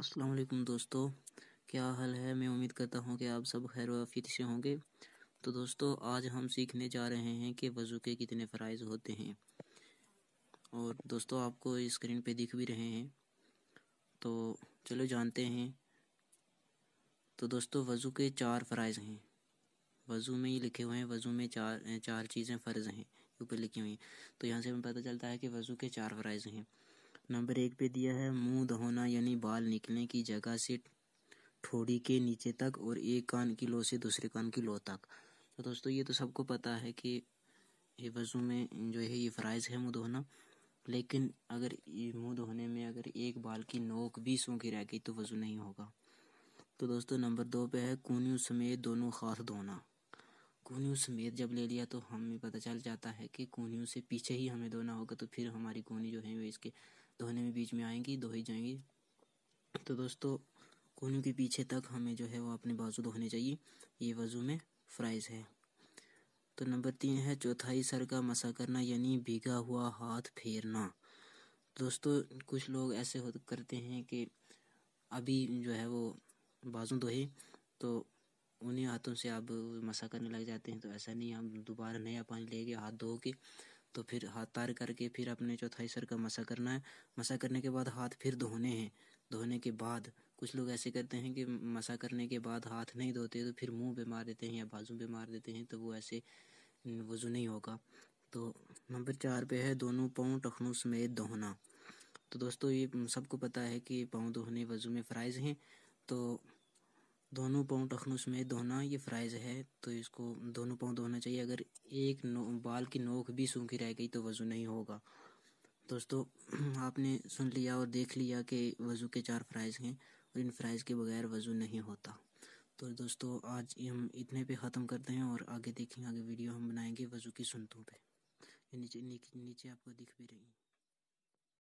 अस्सलाम वालेकुम दोस्तों क्या हाल है मैं उम्मीद करता हूँ कि आप सब खैर वाफियत से होंगे तो दोस्तों आज हम सीखने जा रहे हैं कि वज़ू के कितने फ़रज़ होते हैं और दोस्तों आपको स्क्रीन पे दिख भी रहे हैं तो चलो जानते हैं तो दोस्तों वज़ू के चार फ़रज़ हैं वज़ू में ही लिखे हुए हैं वज़ू में चार चार चीज़ें फ़र्ज़ हैं ऊपर लिखी हुई हैं तो यहाँ से हमें पता चलता है कि वज़ू के चार फ़रज़ हैं नंबर एक पे दिया है मुंह धोना यानी बाल निकलने की जगह से ठोड़ी के नीचे तक और एक कान की लो से दूसरे कान की लो तक तो दोस्तों ये तो सबको पता है कि ये वजू में जो है ये फ़्राइज है मुँह धोना लेकिन अगर मुँह धोने में अगर एक बाल की नोक भी सूखी रह गई तो वजू नहीं होगा तो दोस्तों नंबर दो पे है कूनियों समेत दोनों हाथ धोना कूनियों समेत जब ले लिया तो हमें पता चल जाता है कि कूनियों से पीछे ही हमें धोना होगा तो फिर हमारी कूनी जो है वो इसके दोहने में बीच में आएंगी दो ही जाएंगी तो दोस्तों कोनों के पीछे तक हमें जो है वो अपने बाजू धोने चाहिए ये वजू में फ्राइज है तो नंबर तीन है चौथाई सर का मसा करना यानी भीगा हुआ हाथ फेरना दोस्तों कुछ लोग ऐसे हो करते हैं कि अभी जो है वो बाजू धोए तो उन्हीं हाथों से आप मसा करने लग जाते हैं तो ऐसा नहीं हम दोबारा नया पानी लेके हाथ धो के तो फिर हाथ तार करके फिर अपने चौथाई सर का मसा करना है मसा करने के बाद हाथ फिर धोने हैं धोने के बाद कुछ लोग ऐसे करते हैं कि मसा करने के बाद हाथ नहीं धोते तो फिर मुंह पे मार देते हैं या बाजू पे मार देते हैं तो वो ऐसे वजू नहीं होगा तो नंबर चार पे है दोनों पाँव टखनों समेत दोहना तो दोस्तों ये सबको पता है कि पाँव दोहने वजू में फ़राइज़ हैं तो दोनों पाँव टखन उसमें धोना ये फ़्राइज़ है तो इसको दोनों पाँव धोना चाहिए अगर एक नो बाल की नोक भी सूखी रह गई तो वज़ू नहीं होगा दोस्तों आपने सुन लिया और देख लिया कि वज़ू के चार फ़्राइज़ हैं और इन फ़्राइज़ के बगैर वज़ू नहीं होता तो दोस्तों आज हम इतने पे ख़त्म करते हैं और आगे देखेंगे आगे वीडियो हम बनाएंगे वज़ू की सुनतों पर नीचे नीचे आपको दिख भी रही